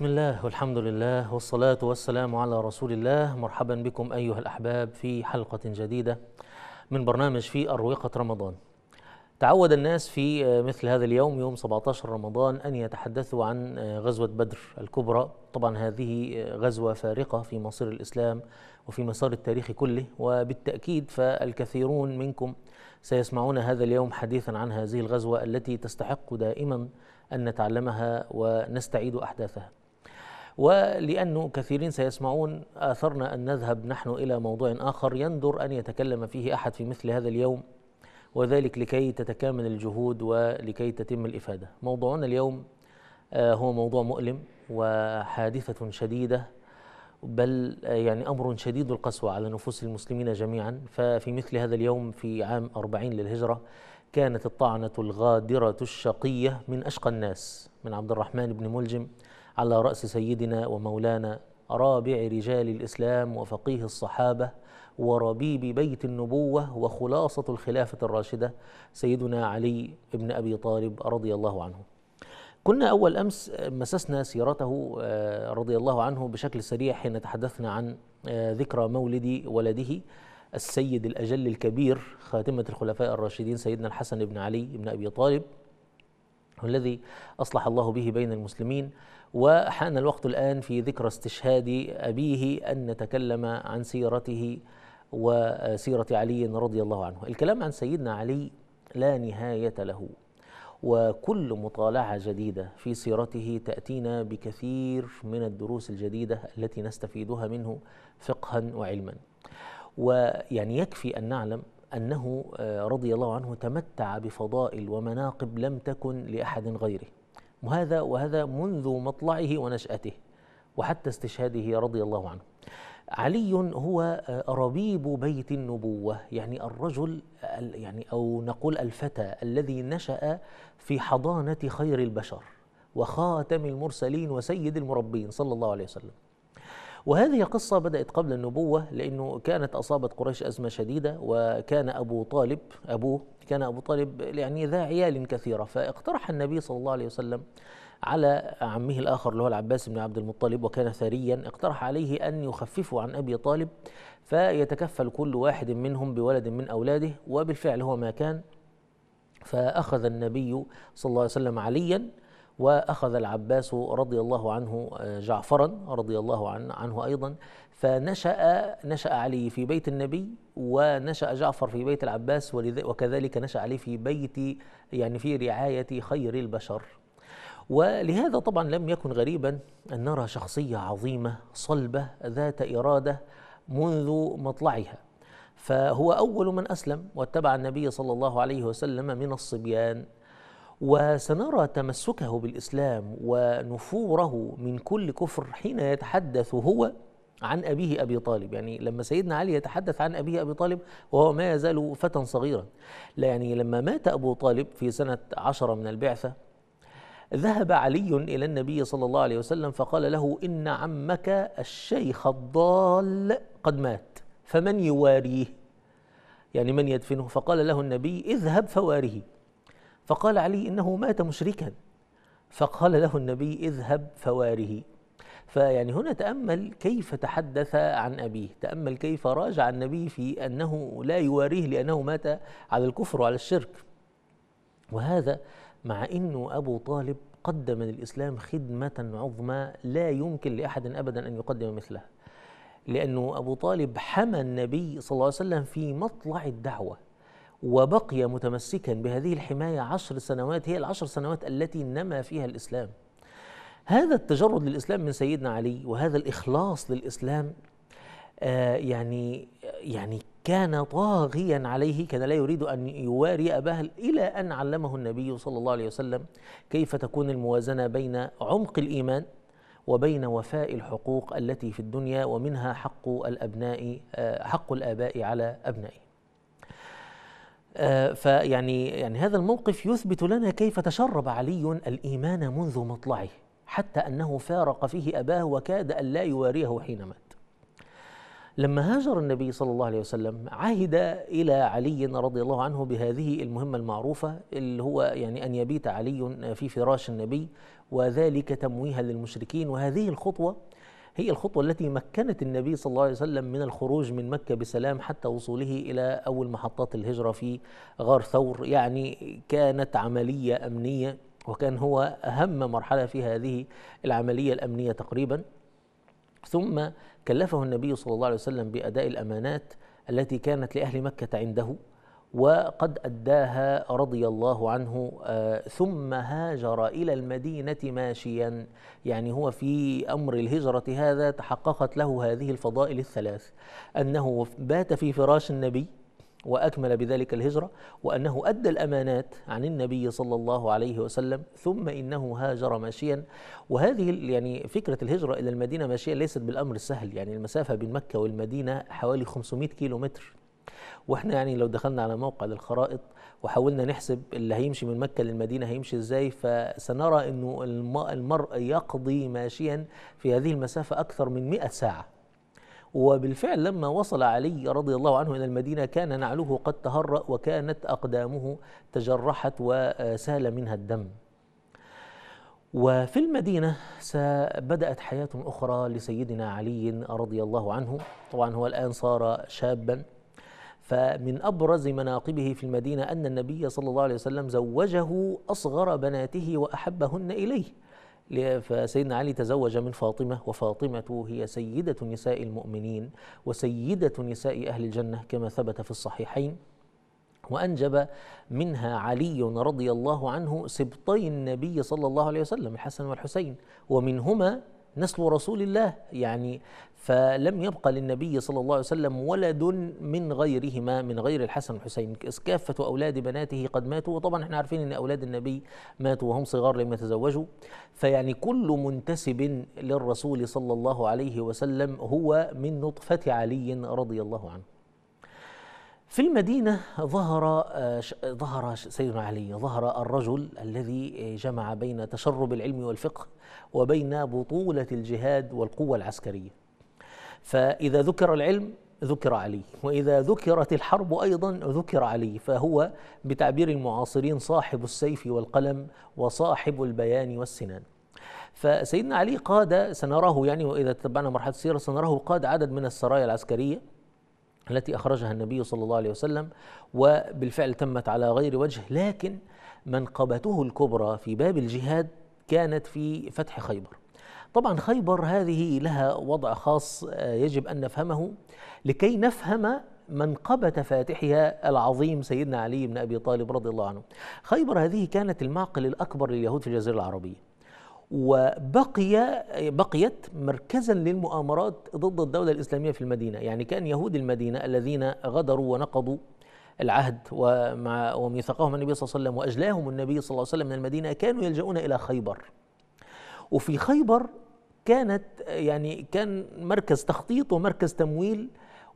بسم الله والحمد لله والصلاة والسلام على رسول الله مرحبا بكم أيها الأحباب في حلقة جديدة من برنامج في أروقة رمضان تعود الناس في آه، مثل هذا اليوم يوم 17 رمضان أن يتحدثوا عن آه، غزوة بدر الكبرى طبعا هذه آه، غزوة فارقة في مصير الإسلام وفي مسار التاريخ كله وبالتأكيد فالكثيرون منكم سيسمعون هذا اليوم حديثا عن هذه الغزوة التي تستحق دائما أن نتعلمها ونستعيد أحداثها ولأنه كثيرين سيسمعون آثرنا أن نذهب نحن إلى موضوع آخر يندر أن يتكلم فيه أحد في مثل هذا اليوم وذلك لكي تتكامل الجهود ولكي تتم الإفادة موضوعنا اليوم آه، هو موضوع مؤلم وحادثة شديدة بل آه، يعني أمر شديد القسوة على نفوس المسلمين جميعا ففي مثل هذا اليوم في عام 40 للهجرة كانت الطعنة الغادرة الشقية من أشقى الناس من عبد الرحمن بن ملجم على رأس سيدنا ومولانا رابع رجال الإسلام وفقيه الصحابة وربيب بيت النبوة وخلاصة الخلافة الراشدة سيدنا علي بن أبي طالب رضي الله عنه كنا أول أمس مسسنا سيرته آه، رضي الله عنه بشكل سريع حين تحدثنا عن آه، ذكرى مولد ولده السيد الأجل الكبير خاتمة الخلفاء الراشدين سيدنا الحسن بن علي بن أبي طالب والذي أصلح الله به بين المسلمين وحان الوقت الآن في ذكرى استشهاد أبيه أن نتكلم عن سيرته وسيرة علي رضي الله عنه الكلام عن سيدنا علي لا نهاية له وكل مطالعة جديدة في سيرته تأتينا بكثير من الدروس الجديدة التي نستفيدها منه فقها وعلما ويعني يكفي أن نعلم أنه آه، رضي الله عنه تمتع بفضائل ومناقب لم تكن لأحد غيره وهذا وهذا منذ مطلعه ونشأته وحتى استشهاده رضي الله عنه علي هو آه، ربيب بيت النبوة يعني الرجل يعني أو نقول الفتى الذي نشأ في حضانة خير البشر وخاتم المرسلين وسيد المربين صلى الله عليه وسلم وهذه قصة بدأت قبل النبوة لأنه كانت أصابت قريش أزمة شديدة وكان أبو طالب أبوه كان أبو طالب يعني ذا عيال كثيرة فاقترح النبي صلى الله عليه وسلم على عمه الآخر اللي هو العباس بن عبد المطلب وكان ثريا اقترح عليه أن يخففوا عن أبي طالب فيتكفل كل واحد منهم بولد من أولاده وبالفعل هو ما كان فأخذ النبي صلى الله عليه وسلم عليا وأخذ العباس رضي الله عنه آه، جعفرا رضي الله عنه, أيضا فنشأ نشأ علي في بيت النبي ونشأ جعفر في بيت العباس وكذلك نشأ علي في بيت يعني في رعاية خير البشر ولهذا طبعا لم يكن غريبا أن نرى شخصية عظيمة صلبة ذات إرادة منذ مطلعها فهو أول من أسلم واتبع النبي صلى الله عليه وسلم من الصبيان وسنرى تمسكه بالاسلام ونفوره من كل كفر حين يتحدث هو عن أبيه أبي طالب يعني لما سيدنا علي يتحدث عن أبيه أبي طالب وهو ما يزال فتى صغيرا لا يعني لما مات أبو طالب في سنة عشرة من البعثة ذهب علي إلى النبي صلى الله عليه وسلم فقال له إن عمك الشيخ الضال قد مات فمن يواريه يعني من يدفنه فقال له النبي اذهب فواريه فقال علي إنه مات مشركا فقال له النبي اذهب فواره فيعني هنا تأمل كيف تحدث عن أبيه تأمل كيف راجع النبي في أنه لا يواريه لأنه مات على الكفر وعلى الشرك وهذا مع أنه أبو طالب قدم للإسلام خدمة عظمى لا يمكن لأحد أبدا أن يقدم مثلها لأنه أبو طالب حمى النبي صلى الله عليه وسلم في مطلع الدعوة وبقي متمسكا بهذه الحماية عشر سنوات هي العشر سنوات التي نما فيها الإسلام هذا التجرد للإسلام من سيدنا علي وهذا الإخلاص للإسلام آه يعني يعني كان طاغيا عليه كان لا يريد أن يواري أباه إلى أن علمه النبي صلى الله عليه وسلم كيف تكون الموازنة بين عمق الإيمان وبين وفاء الحقوق التي في الدنيا ومنها حق الأبناء آه، حق الآباء على أبنائهم آه، فيعني يعني هذا الموقف يثبت لنا كيف تشرب علي الإيمان منذ مطلعه حتى أنه فارق فيه أباه وكاد أن لا يواريه حين مات لما هاجر النبي صلى الله عليه وسلم عهد إلى علي رضي الله عنه بهذه المهمة المعروفة اللي هو يعني أن يبيت علي في فراش النبي وذلك تمويها للمشركين وهذه الخطوة هي الخطوة التي مكنت النبي صلى الله عليه وسلم من الخروج من مكة بسلام حتى وصوله إلى أول محطات الهجرة في غار ثور يعني كانت عملية أمنية وكان هو أهم مرحلة في هذه العملية الأمنية تقريبا ثم كلفه النبي صلى الله عليه وسلم بأداء الأمانات التي كانت لأهل مكة عنده وقد أداها رضي الله عنه آه، ثم هاجر إلى المدينة ماشيا يعني هو في أمر الهجرة هذا تحققت له هذه الفضائل الثلاث أنه بات في فراش النبي واكمل بذلك الهجره وانه ادى الامانات عن النبي صلى الله عليه وسلم ثم انه هاجر ماشيا وهذه يعني فكره الهجره الى المدينه ماشيا ليست بالامر السهل يعني المسافه بين مكه والمدينه حوالي 500 كيلو متر واحنا يعني لو دخلنا على موقع للخرائط وحاولنا نحسب اللي هيمشي من مكة للمدينة هيمشي ازاي فسنرى انه المرء يقضي ماشيا في هذه المسافة أكثر من 100 ساعة وبالفعل لما وصل علي رضي الله عنه إلى المدينة كان نعله قد تهرأ وكانت أقدامه تجرحت وسال منها الدم وفي المدينة بدأت حياة أخرى لسيدنا علي رضي الله عنه طبعا هو الآن صار شابا فمن أبرز مناقبه في المدينة أن النبي صلى الله عليه وسلم زوجه أصغر بناته وأحبهن إليه فسيدنا علي تزوج من فاطمة وفاطمة هي سيدة نساء المؤمنين وسيدة نساء أهل الجنة كما ثبت في الصحيحين وأنجب منها علي رضي الله عنه سبطي النبي صلى الله عليه وسلم الحسن والحسين ومنهما نسل رسول الله يعني فلم يبقى للنبي صلى الله عليه وسلم ولد من غيرهما من غير الحسن والحسين كافة أولاد بناته قد ماتوا وطبعا احنا عارفين أن أولاد النبي ماتوا وهم صغار لم يتزوجوا فيعني كل منتسب للرسول صلى الله عليه وسلم هو من نطفة علي رضي الله عنه في المدينة ظهر آه، ظهر سيدنا علي ظهر الرجل الذي جمع بين تشرب العلم والفقه وبين بطولة الجهاد والقوة العسكرية فإذا ذكر العلم ذكر علي وإذا ذكرت الحرب أيضا ذكر علي فهو بتعبير المعاصرين صاحب السيف والقلم وصاحب البيان والسنان فسيدنا علي قاد سنراه يعني وإذا تتبعنا مرحلة السيرة سنراه قاد عدد من السرايا العسكرية التي أخرجها النبي صلى الله عليه وسلم وبالفعل تمت على غير وجه لكن منقبته الكبرى في باب الجهاد كانت في فتح خيبر طبعا خيبر هذه لها وضع خاص آه، يجب أن نفهمه لكي نفهم منقبة فاتحها العظيم سيدنا علي بن أبي طالب رضي الله عنه خيبر هذه كانت المعقل الأكبر لليهود في الجزيرة العربية وبقي بقيت مركزا للمؤامرات ضد الدولة الإسلامية في المدينة يعني كان يهود المدينة الذين غدروا ونقضوا العهد ومع وميثاقهم النبي صلى الله عليه وسلم وأجلاهم النبي صلى الله عليه وسلم من المدينة كانوا يلجؤون إلى خيبر وفي خيبر كانت يعني كان مركز تخطيط ومركز تمويل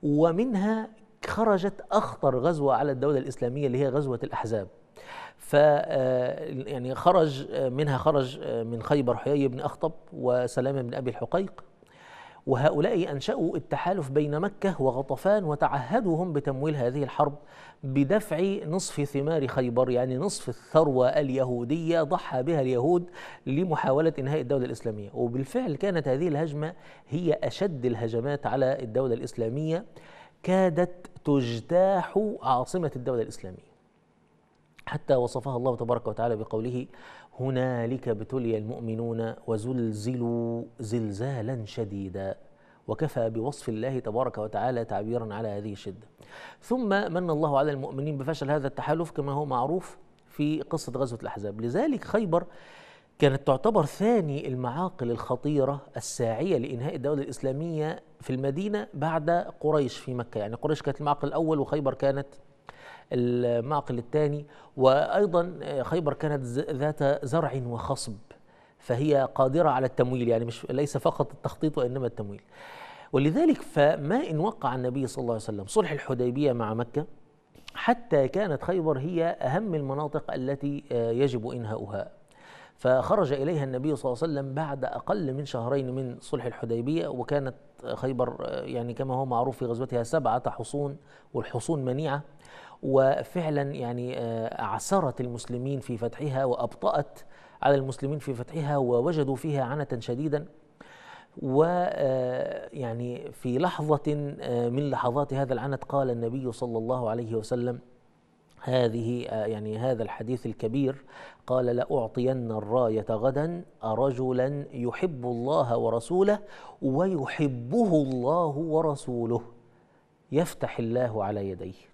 ومنها خرجت أخطر غزوة على الدولة الإسلامية اللي هي غزوة الأحزاب ف آه، يعني خرج آه، منها خرج آه، من خيبر حيي بن اخطب وسلامه بن ابي الحقيق وهؤلاء انشاوا التحالف بين مكه وغطفان وتعهدوا هم بتمويل هذه الحرب بدفع نصف ثمار خيبر يعني نصف الثروه اليهوديه ضحى بها اليهود لمحاوله انهاء الدوله الاسلاميه وبالفعل كانت هذه الهجمه هي اشد الهجمات على الدوله الاسلاميه كادت تجتاح عاصمه الدوله الاسلاميه حتى وصفها الله تبارك وتعالى بقوله هنالك ابتلي المؤمنون وزلزلوا زلزالا شديدا وكفى بوصف الله تبارك وتعالى تعبيرا على هذه الشده. ثم من الله على المؤمنين بفشل هذا التحالف كما هو معروف في قصه غزوه الاحزاب، لذلك خيبر كانت تعتبر ثاني المعاقل الخطيره الساعيه لانهاء الدوله الاسلاميه في المدينه بعد قريش في مكه، يعني قريش كانت المعقل الاول وخيبر كانت المعقل الثاني وأيضا آه، خيبر كانت ذات زرع وخصب فهي قادرة على التمويل يعني مش ليس فقط التخطيط وإنما التمويل ولذلك فما إن وقع النبي صلى الله عليه وسلم صلح الحديبية مع مكة حتى كانت خيبر هي أهم المناطق التي آه، يجب إنهاؤها فخرج إليها النبي صلى الله عليه وسلم بعد أقل من شهرين من صلح الحديبية وكانت خيبر آه، يعني كما هو معروف في غزوتها سبعة حصون والحصون منيعة وفعلا يعني آه، عثرت المسلمين في فتحها وأبطأت على المسلمين في فتحها ووجدوا فيها عنة شديدا و آه، يعني في لحظة آه، من لحظات هذا العنت قال النبي صلى الله عليه وسلم هذه يعني هذا الحديث الكبير قال لأعطين الراية غدا رجلا يحب الله ورسوله ويحبه الله ورسوله يفتح الله على يديه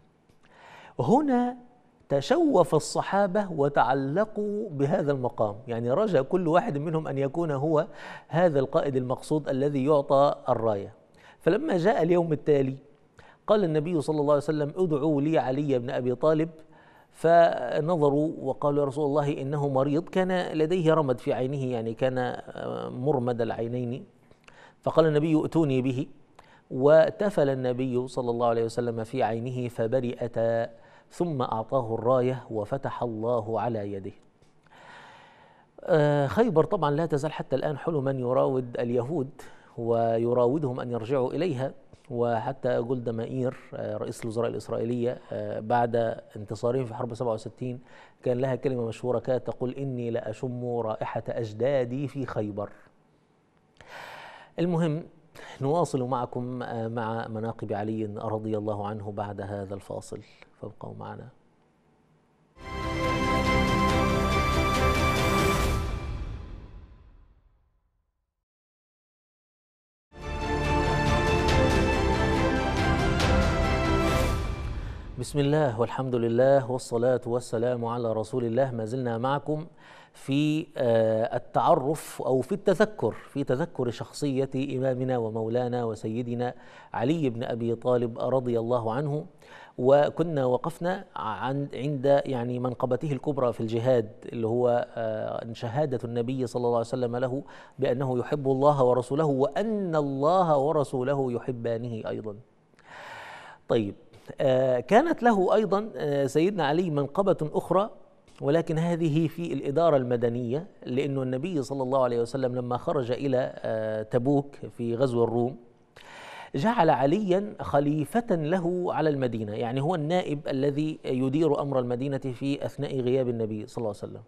هنا تشوف الصحابة وتعلقوا بهذا المقام يعني رجى كل واحد منهم أن يكون هو هذا القائد المقصود الذي يعطى الراية فلما جاء اليوم التالي قال النبي صلى الله عليه وسلم ادعوا لي علي بن أبي طالب فنظروا وقالوا يا رسول الله إنه مريض كان لديه رمد في عينه يعني كان مرمد العينين فقال النبي ائتوني به وتفل النبي صلى الله عليه وسلم في عينه فبرئتا ثم أعطاه الراية وفتح الله على يده آه، خيبر طبعا لا تزال حتى الآن حلما يراود اليهود ويراودهم أن يرجعوا إليها وحتى جولدا مائير آه، رئيس الوزراء الإسرائيلية آه، بعد انتصارهم في حرب 67 كان لها كلمة مشهورة كانت تقول إني لأشم رائحة أجدادي في خيبر المهم نواصل معكم آه، مع مناقب علي رضي الله عنه بعد هذا الفاصل فابقوا معنا بسم الله والحمد لله والصلاة والسلام على رسول الله ما زلنا معكم في آه، التعرف او في التذكر في تذكر شخصيه امامنا ومولانا وسيدنا علي بن ابي طالب رضي الله عنه وكنا وقفنا عند يعني منقبته الكبرى في الجهاد اللي هو آه، شهاده النبي صلى الله عليه وسلم له بانه يحب الله ورسوله وان الله ورسوله يحبانه ايضا. طيب آه، كانت له ايضا سيدنا علي منقبه اخرى ولكن هذه في الإدارة المدنية لأنه النبي صلى الله عليه وسلم لما خرج إلى آه، تبوك في غزو الروم جعل عليا خليفة له على المدينة يعني هو النائب الذي يدير أمر المدينة في أثناء غياب النبي صلى الله عليه وسلم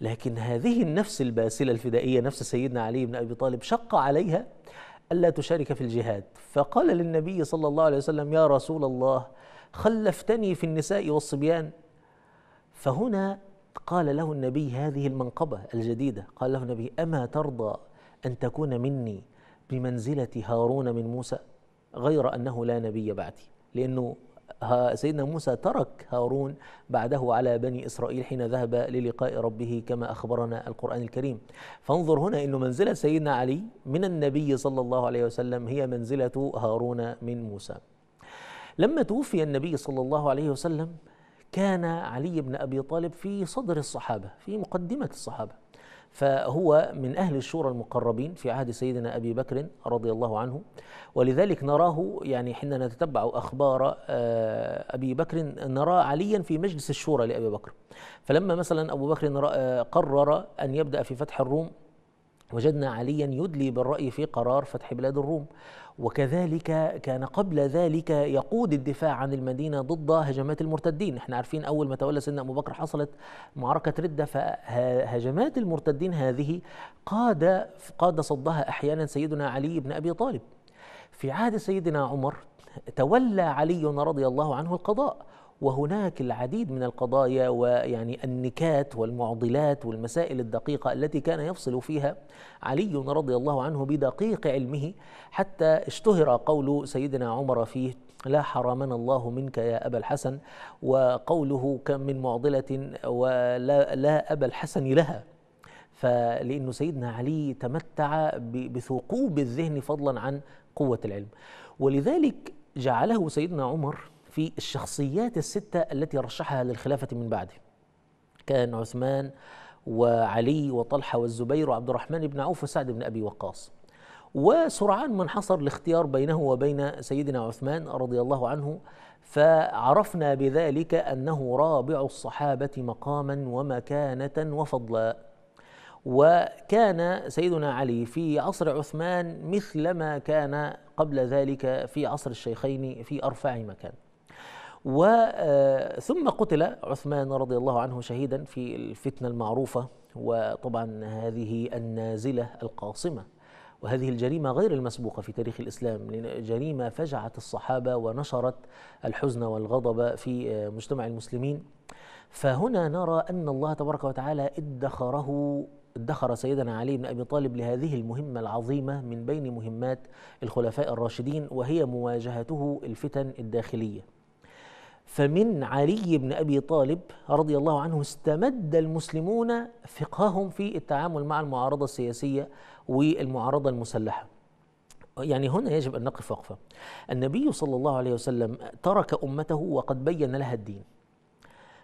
لكن هذه النفس الباسلة الفدائية نفس سيدنا علي بن أبي طالب شق عليها ألا تشارك في الجهاد فقال للنبي صلى الله عليه وسلم يا رسول الله خلفتني في النساء والصبيان فهنا قال له النبي هذه المنقبة الجديدة قال له النبي أما ترضى أن تكون مني بمنزلة هارون من موسى غير أنه لا نبي بعدي لأنه سيدنا موسى ترك هارون بعده على بني إسرائيل حين ذهب للقاء ربه كما أخبرنا القرآن الكريم فانظر هنا أن منزلة سيدنا علي من النبي صلى الله عليه وسلم هي منزلة هارون من موسى لما توفي النبي صلى الله عليه وسلم كان علي بن ابي طالب في صدر الصحابه في مقدمه الصحابه فهو من اهل الشورى المقربين في عهد سيدنا ابي بكر رضي الله عنه ولذلك نراه يعني حين نتتبع اخبار آه، ابي بكر نرى عليا في مجلس الشورى لابي بكر فلما مثلا ابو بكر قرر ان يبدا في فتح الروم وجدنا عليا يدلي بالرأي في قرار فتح بلاد الروم وكذلك كان قبل ذلك يقود الدفاع عن المدينة ضد هجمات المرتدين احنا عارفين أول ما تولى سيدنا أبو بكر حصلت معركة ردة فهجمات المرتدين هذه قاد, قاد صدها أحيانا سيدنا علي بن أبي طالب في عهد سيدنا عمر تولى علي رضي الله عنه القضاء وهناك العديد من القضايا ويعني النكات والمعضلات والمسائل الدقيقة التي كان يفصل فيها علي رضي الله عنه بدقيق علمه حتى اشتهر قول سيدنا عمر فيه لا حرمنا الله منك يا أبا الحسن وقوله كم من معضلة ولا لا أبا الحسن لها فلأنه سيدنا علي تمتع بثقوب الذهن فضلا عن قوة العلم ولذلك جعله سيدنا عمر في الشخصيات الستة التي رشحها للخلافة من بعده كان عثمان وعلي وطلحة والزبير وعبد الرحمن بن عوف وسعد بن أبي وقاص وسرعان ما انحصر الاختيار بينه وبين سيدنا عثمان رضي الله عنه فعرفنا بذلك أنه رابع الصحابة مقاما ومكانة وفضلا وكان سيدنا علي في عصر عثمان مثل ما كان قبل ذلك في عصر الشيخين في أرفع مكان وثم آه، قتل عثمان رضي الله عنه شهيدا في الفتنة المعروفة وطبعا هذه النازلة القاصمة وهذه الجريمة غير المسبوقة في تاريخ الإسلام جريمة فجعت الصحابة ونشرت الحزن والغضب في آه، مجتمع المسلمين فهنا نرى أن الله تبارك وتعالى ادخره ادخر سيدنا علي بن ابي طالب لهذه المهمه العظيمه من بين مهمات الخلفاء الراشدين وهي مواجهته الفتن الداخليه فمن علي بن ابي طالب رضي الله عنه استمد المسلمون فقههم في التعامل مع المعارضه السياسيه والمعارضه المسلحه. يعني هنا يجب ان نقف وقفه. النبي صلى الله عليه وسلم ترك امته وقد بين لها الدين.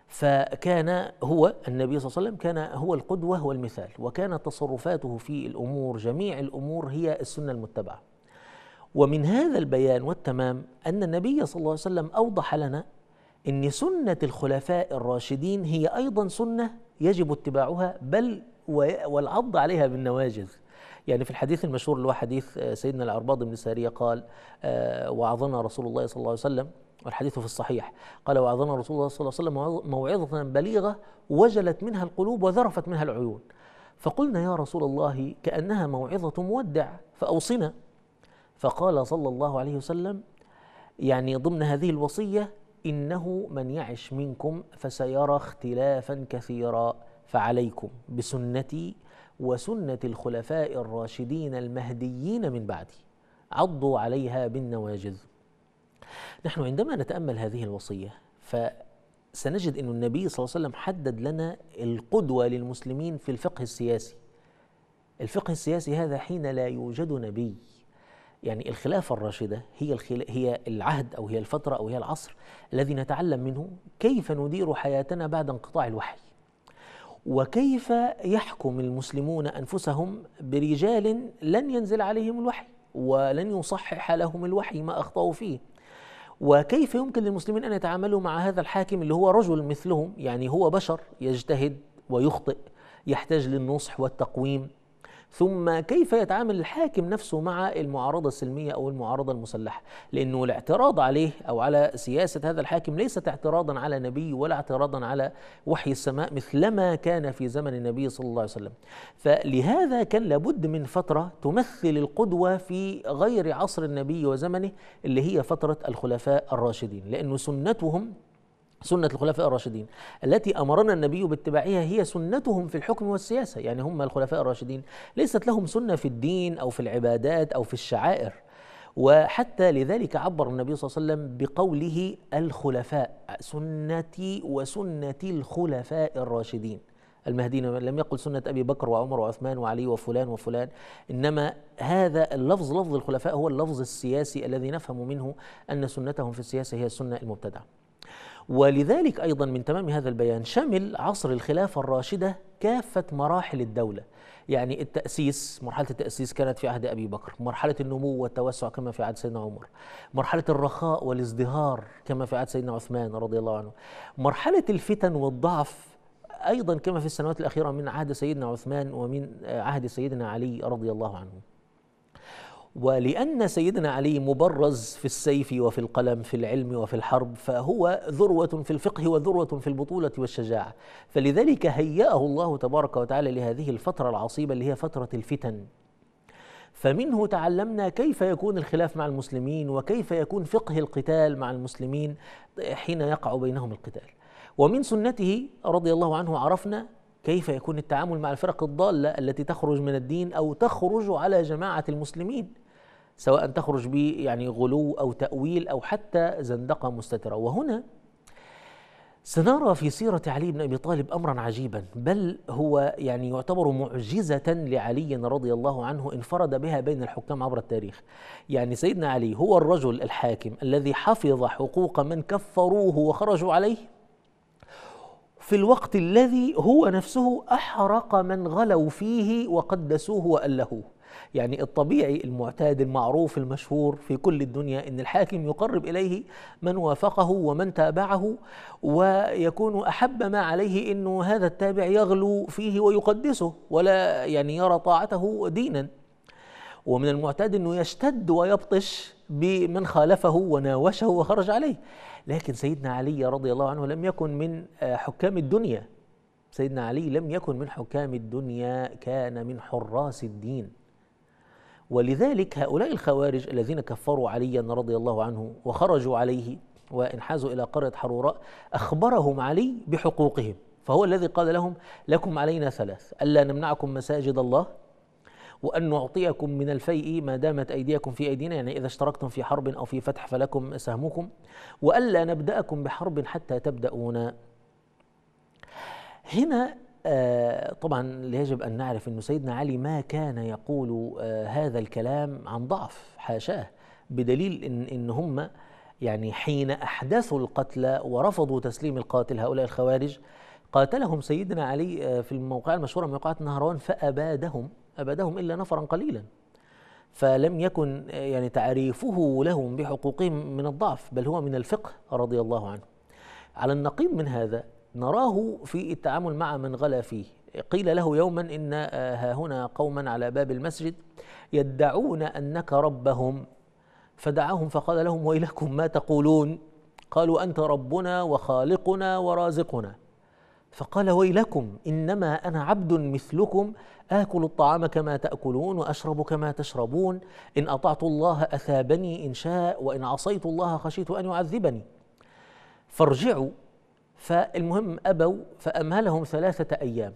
فكان هو النبي صلى الله عليه وسلم كان هو القدوه والمثال وكانت تصرفاته في الامور جميع الامور هي السنه المتبعه. ومن هذا البيان والتمام ان النبي صلى الله عليه وسلم اوضح لنا ان سنه الخلفاء الراشدين هي ايضا سنه يجب اتباعها بل والعض عليها بالنواجذ يعني في الحديث المشهور اللي هو حديث آه، سيدنا العرباض بن ساريه قال آه، وعظنا رسول الله صلى الله عليه وسلم والحديث في الصحيح قال وعظنا رسول الله صلى الله عليه وسلم موعظه بليغه وجلت منها القلوب وذرفت منها العيون فقلنا يا رسول الله كانها موعظه مودع فاوصنا فقال صلى الله عليه وسلم يعني ضمن هذه الوصيه إنه من يعش منكم فسيرى اختلافا كثيرا فعليكم بسنتي وسنة الخلفاء الراشدين المهديين من بعدي عضوا عليها بالنواجذ نحن عندما نتأمل هذه الوصية فسنجد أن النبي صلى الله عليه وسلم حدد لنا القدوة للمسلمين في الفقه السياسي الفقه السياسي هذا حين لا يوجد نبي يعني الخلافة الراشدة هي الخلا... هي العهد أو هي الفترة أو هي العصر الذي نتعلم منه كيف ندير حياتنا بعد انقطاع الوحي وكيف يحكم المسلمون أنفسهم برجال لن ينزل عليهم الوحي ولن يصحح لهم الوحي ما أخطأوا فيه وكيف يمكن للمسلمين أن يتعاملوا مع هذا الحاكم اللي هو رجل مثلهم يعني هو بشر يجتهد ويخطئ يحتاج للنصح والتقويم ثم كيف يتعامل الحاكم نفسه مع المعارضة السلمية أو المعارضة المسلحة لأنه الاعتراض عليه أو على سياسة هذا الحاكم ليست اعتراضا على نبي ولا اعتراضا على وحي السماء مثلما كان في زمن النبي صلى الله عليه وسلم فلهذا كان لابد من فترة تمثل القدوة في غير عصر النبي وزمنه اللي هي فترة الخلفاء الراشدين لأنه سنتهم سنة الخلفاء الراشدين التي أمرنا النبي باتباعها هي سنتهم في الحكم والسياسة يعني هم الخلفاء الراشدين ليست لهم سنة في الدين أو في العبادات أو في الشعائر وحتى لذلك عبر النبي صلى الله عليه وسلم بقوله الخلفاء سنتي وسنة الخلفاء الراشدين المهديين لم يقل سنة أبي بكر وعمر وعثمان وعلي وفلان وفلان إنما هذا اللفظ لفظ الخلفاء هو اللفظ السياسي الذي نفهم منه أن سنتهم في السياسة هي السنة المبتدعة ولذلك أيضا من تمام هذا البيان شمل عصر الخلافة الراشدة كافة مراحل الدولة يعني التأسيس مرحلة التأسيس كانت في عهد أبي بكر مرحلة النمو والتوسع كما في عهد سيدنا عمر مرحلة الرخاء والازدهار كما في عهد سيدنا عثمان رضي الله عنه مرحلة الفتن والضعف أيضا كما في السنوات الأخيرة من عهد سيدنا عثمان ومن آه، عهد سيدنا علي رضي الله عنه ولأن سيدنا علي مبرز في السيف وفي القلم في العلم وفي الحرب فهو ذروة في الفقه وذروة في البطولة والشجاعة فلذلك هيأه الله تبارك وتعالى لهذه الفترة العصيبة اللي هي فترة الفتن فمنه تعلمنا كيف يكون الخلاف مع المسلمين وكيف يكون فقه القتال مع المسلمين حين يقع بينهم القتال ومن سنته رضي الله عنه عرفنا كيف يكون التعامل مع الفرق الضاله التي تخرج من الدين او تخرج على جماعه المسلمين سواء تخرج به يعني غلو أو تأويل أو حتى زندقة مستترة وهنا سنرى في سيرة علي بن أبي طالب أمرا عجيبا بل هو يعني يعتبر معجزة لعلي رضي الله عنه انفرد بها بين الحكام عبر التاريخ يعني سيدنا علي هو الرجل الحاكم الذي حفظ حقوق من كفروه وخرجوا عليه في الوقت الذي هو نفسه أحرق من غلوا فيه وقدسوه وألهوه يعني الطبيعي المعتاد المعروف المشهور في كل الدنيا ان الحاكم يقرب اليه من وافقه ومن تابعه ويكون احب ما عليه انه هذا التابع يغلو فيه ويقدسه ولا يعني يرى طاعته دينا ومن المعتاد انه يشتد ويبطش بمن خالفه وناوشه وخرج عليه لكن سيدنا علي رضي الله عنه لم يكن من آه، حكام الدنيا سيدنا علي لم يكن من حكام الدنيا كان من حراس الدين ولذلك هؤلاء الخوارج الذين كفروا عليا رضي الله عنه وخرجوا عليه وانحازوا الى قريه حروراء اخبرهم علي بحقوقهم فهو الذي قال لهم لكم علينا ثلاث الا نمنعكم مساجد الله وأن نعطيكم من الفيء ما دامت أيديكم في أيدينا يعني إذا اشتركتم في حرب أو في فتح فلكم سهمكم وألا نبدأكم بحرب حتى تبدأونا هنا آه، طبعا يجب أن نعرف أن سيدنا علي ما كان يقول آه، هذا الكلام عن ضعف حاشاه بدليل إن, إن هم يعني حين أحدثوا القتلى ورفضوا تسليم القاتل هؤلاء الخوارج قاتلهم سيدنا علي آه، في الموقعة المشهورة من موقعة نهروان فأبادهم أبادهم إلا نفرا قليلا فلم يكن يعني تعريفه لهم بحقوقهم من الضعف بل هو من الفقه رضي الله عنه على النقيض من هذا نراه في التعامل مع من غلا فيه قيل له يوما إن آه، ها هنا قوما على باب المسجد يدعون أنك ربهم فدعاهم فقال لهم ويلكم ما تقولون قالوا أنت ربنا وخالقنا ورازقنا فقال ويلكم انما انا عبد مثلكم اكل الطعام كما تاكلون واشرب كما تشربون ان اطعت الله اثابني ان شاء وان عصيت الله خشيت ان يعذبني فارجعوا فالمهم أبوا فأمهلهم ثلاثة أيام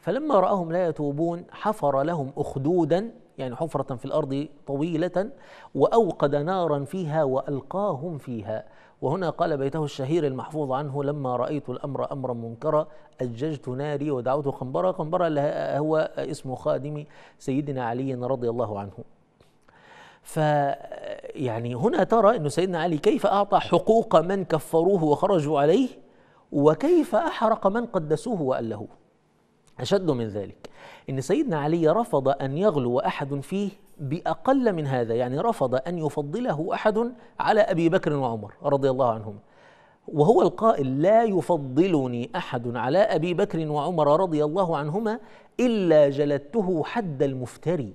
فلما رأهم لا يتوبون حفر لهم أخدودا يعني حفرة في الأرض طويلة وأوقد نارا فيها وألقاهم فيها وهنا قال بيته الشهير المحفوظ عنه لما رأيت الأمر أمرا منكرا أججت ناري ودعوت قنبرة قنبرة هو اسم خادم سيدنا علي رضي الله عنه فيعني هنا ترى أن سيدنا علي كيف أعطى حقوق من كفروه وخرجوا عليه وكيف أحرق من قدسوه وألهوه أشد من ذلك إن سيدنا علي رفض أن يغلو أحد فيه بأقل من هذا يعني رفض أن يفضله أحد على أبي بكر وعمر رضي الله عنهما وهو القائل لا يفضلني أحد على أبي بكر وعمر رضي الله عنهما إلا جلدته حد المفتري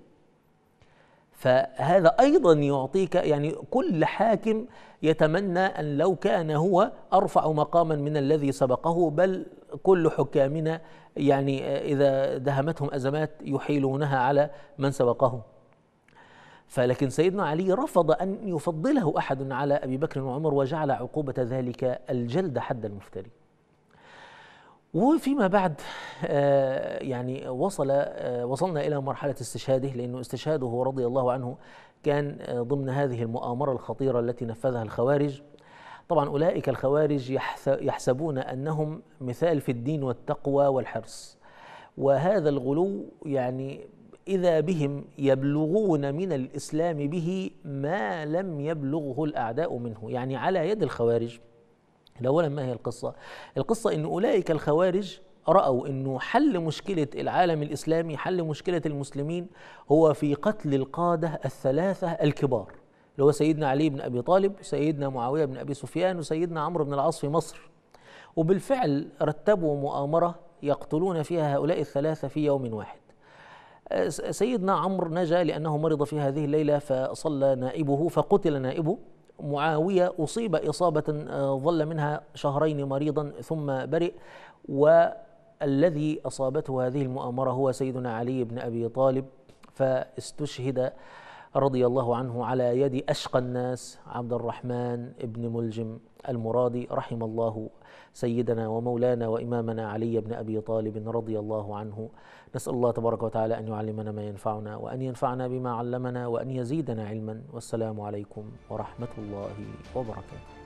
فهذا أيضا يعطيك يعني كل حاكم يتمنى أن لو كان هو أرفع مقاما من الذي سبقه بل كل حكامنا يعني إذا دهمتهم أزمات يحيلونها على من سبقهم فلكن سيدنا علي رفض أن يفضله أحد على أبي بكر وعمر وجعل عقوبة ذلك الجلد حد المفتري وفيما بعد آه، يعني وصل آه، وصلنا الى مرحله استشهاده لانه استشهاده رضي الله عنه كان آه، ضمن هذه المؤامره الخطيره التي نفذها الخوارج طبعا اولئك الخوارج يحسبون انهم مثال في الدين والتقوى والحرص وهذا الغلو يعني اذا بهم يبلغون من الاسلام به ما لم يبلغه الاعداء منه يعني على يد الخوارج أولا ما هي القصة؟ القصة أن أولئك الخوارج رأوا أنه حل مشكلة العالم الإسلامي حل مشكلة المسلمين هو في قتل القادة الثلاثة الكبار اللي هو سيدنا علي بن أبي طالب سيدنا معاوية بن أبي سفيان وسيدنا عمرو بن العاص في مصر وبالفعل رتبوا مؤامرة يقتلون فيها هؤلاء الثلاثة في يوم واحد آه، سيدنا عمرو نجا لأنه مرض في هذه الليلة فصلى نائبه فقتل نائبه معاوية أصيب إصابة آه، ظل منها شهرين مريضا ثم برئ والذي أصابته هذه المؤامرة هو سيدنا علي بن أبي طالب فاستشهد رضي الله عنه على يد أشقى الناس عبد الرحمن بن ملجم المرادي رحم الله سيدنا ومولانا وإمامنا علي بن أبي طالب رضي الله عنه نسأل الله تبارك وتعالى أن يعلمنا ما ينفعنا وأن ينفعنا بما علمنا وأن يزيدنا علما والسلام عليكم ورحمة الله وبركاته